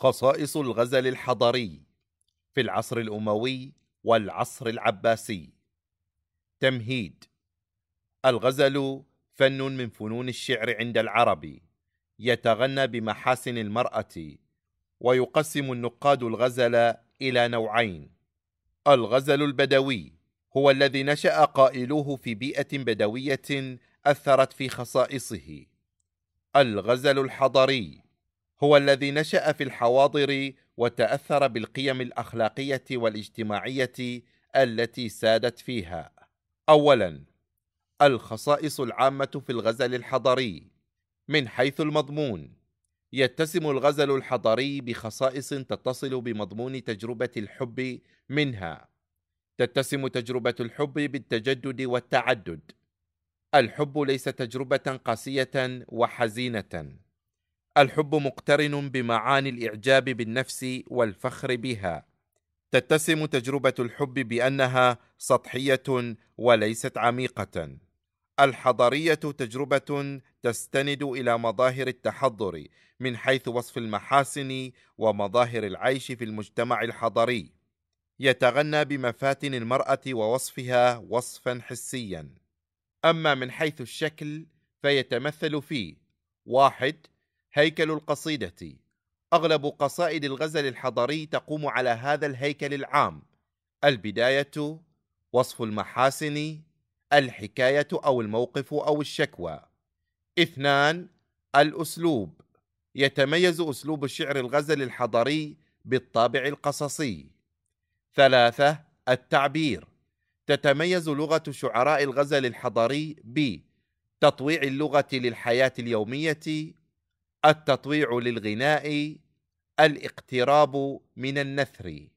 خصائص الغزل الحضري في العصر الأموي والعصر العباسي تمهيد الغزل فن من فنون الشعر عند العرب يتغنى بمحاسن المرأة ويقسم النقاد الغزل إلى نوعين الغزل البدوي هو الذي نشأ قائلوه في بيئة بدوية أثرت في خصائصه الغزل الحضري هو الذي نشأ في الحواضر وتأثر بالقيم الأخلاقية والاجتماعية التي سادت فيها. أولاً: الخصائص العامة في الغزل الحضري من حيث المضمون يتسم الغزل الحضري بخصائص تتصل بمضمون تجربة الحب منها تتسم تجربة الحب بالتجدد والتعدد الحب ليس تجربة قاسية وحزينة الحب مقترن بمعاني الاعجاب بالنفس والفخر بها تتسم تجربه الحب بانها سطحيه وليست عميقه الحضريه تجربه تستند الى مظاهر التحضر من حيث وصف المحاسن ومظاهر العيش في المجتمع الحضري يتغنى بمفاتن المراه ووصفها وصفا حسيا اما من حيث الشكل فيتمثل في واحد هيكل القصيدة أغلب قصائد الغزل الحضري تقوم على هذا الهيكل العام البداية وصف المحاسن الحكاية أو الموقف أو الشكوى اثنان الأسلوب يتميز أسلوب الشعر الغزل الحضري بالطابع القصصي ثلاثة التعبير تتميز لغة شعراء الغزل الحضري تطويع اللغة للحياة اليومية التطويع للغناء الاقتراب من النثر